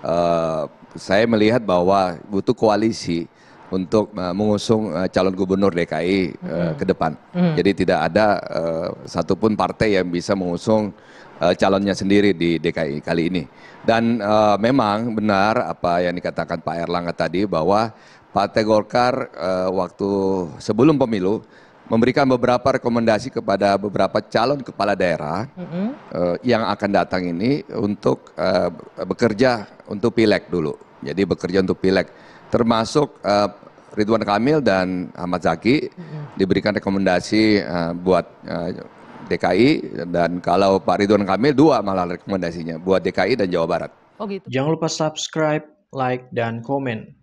Eh, saya melihat bahwa butuh koalisi untuk uh, mengusung uh, calon gubernur DKI uh, hmm. ke depan. Hmm. Jadi tidak ada uh, satupun partai yang bisa mengusung uh, calonnya sendiri di DKI kali ini. Dan uh, memang benar apa yang dikatakan Pak Erlangga tadi bahwa Partai Golkar uh, waktu sebelum pemilu memberikan beberapa rekomendasi kepada beberapa calon kepala daerah mm-hmm. uh, yang akan datang ini untuk uh, bekerja untuk pileg dulu. Jadi bekerja untuk pileg, termasuk uh, Ridwan Kamil dan Ahmad Zaki mm-hmm. diberikan rekomendasi uh, buat uh, DKI dan kalau Pak Ridwan Kamil dua malah rekomendasinya buat DKI dan Jawa Barat. Oh gitu. Jangan lupa subscribe, like, dan komen.